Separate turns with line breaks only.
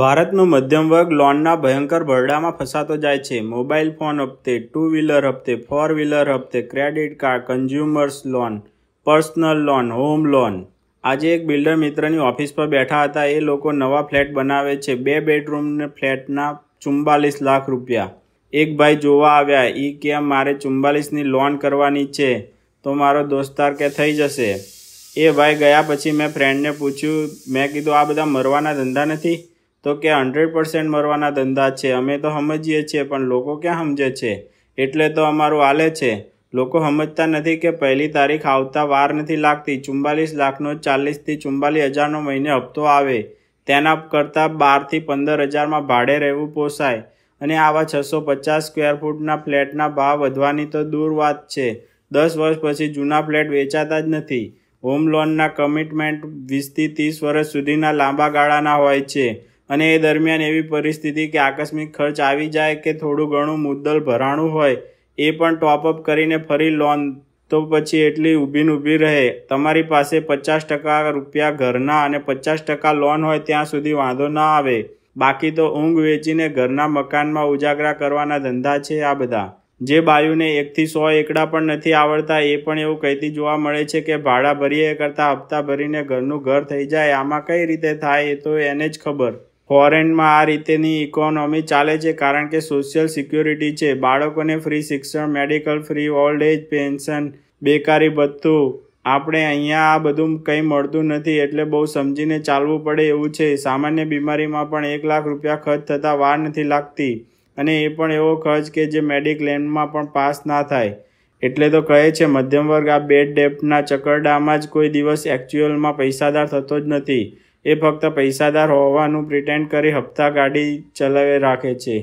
ભારતનો મધ્યમ વર્ગ લોનના ભયંકર ભરડામાં ફસાતો જાય છે મોબાઈલ ફોન હપ્તે ટુ વ્હીલર હપ્તે ફોર વ્હીલર હપ્તે credit card consumers loan personal loan home loan આજે એક બિલ્ડર મિત્રની ઓફિસ પર બેઠા હતા એ લોકો નવા ફ્લેટ બનાવે છે બે બેડરૂમને ફ્લેટના ચુમ્બાલીસ લાખ રૂપિયા એક ભાઈ જોવા આવ્યા એ કેમ મારે ચુમ્બાલીસની લોન કરવાની છે તો મારો દોસ્તાર કે થઈ જશે એ ભાઈ ગયા પછી મેં ફ્રેન્ડને પૂછ્યું મેં કીધું આ બધા મરવાના ધંધા નથી તો કે હંડ્રેડ પર્સન્ટ મરવાના ધંધા છે અમે તો સમજીએ છીએ પણ લોકો ક્યાં સમજે છે એટલે તો અમારું હાલે છે લોકો સમજતા નથી કે પહેલી તારીખ આવતા વાર નથી લાગતી ચુમ્બાલીસ લાખનો ચાલીસથી ચુમ્બાલીસ હજારનો મહિને હપ્તો આવે તેના કરતાં બારથી પંદર હજારમાં ભાડે રહેવું પોસાય અને આવા છસો પચાસ સ્ક્વેર ફૂટના ફ્લેટના ભાવ વધવાની તો દૂર વાત છે દસ વર્ષ પછી જૂના ફ્લેટ વેચાતા જ નથી હોમ લોનના કમિટમેન્ટ વીસથી ત્રીસ વર્ષ સુધીના લાંબા ગાળાના હોય છે અને એ દરમિયાન એવી પરિસ્થિતિ કે આકસ્મિક ખર્ચ આવી જાય કે થોડું ઘણું મુદ્દલ ભરાણું હોય એ પણ ટોપઅપ કરીને ફરી લોન તો પછી એટલી ઊભીને ઊભી રહે તમારી પાસે પચાસ ટકા રૂપિયા ઘરના અને પચાસ ટકા લોન હોય ત્યાં સુધી વાંધો ના આવે બાકી તો ઊંઘ વેચીને ઘરના મકાનમાં ઉજાગરા કરવાના ધંધા છે આ બધા જે બાયુને એકથી સો એકડા પણ નથી આવડતા એ પણ એવું કહેતી જોવા મળે છે કે ભાડા ભરીએ કરતાં હપ્તા ભરીને ઘરનું ઘર થઈ જાય આમાં કઈ રીતે થાય એ તો એને જ ખબર ફોરેનમાં આ રીતેની ઇકોનોમી ચાલે છે કારણ કે સોશિયલ સિક્યોરિટી છે બાળકોને ફ્રી શિક્ષણ medical free old age pension બેકારી ભથ્થું આપણે અહીંયા આ બધું કંઈ મળતું નથી એટલે બહુ સમજીને ચાલવું પડે એવું છે સામાન્ય બીમારીમાં પણ એક લાખ રૂપિયા ખર્ચ થતાં વાર નથી લાગતી અને એ પણ એવો ખર્ચ કે જે મેડિક્લેમમાં પણ પાસ ના થાય એટલે તો કહે છે મધ્યમ વર્ગ આ બેડ ડેપ્ટના ચકરડામાં જ કોઈ દિવસ એક્ચ્યુઅલમાં પૈસાદાર થતો જ નથી એ ફક્ત પૈસાદાર હોવાનું પ્રિટેન્ડ કરી હપ્તા ગાડી ચલાવે રાખે છે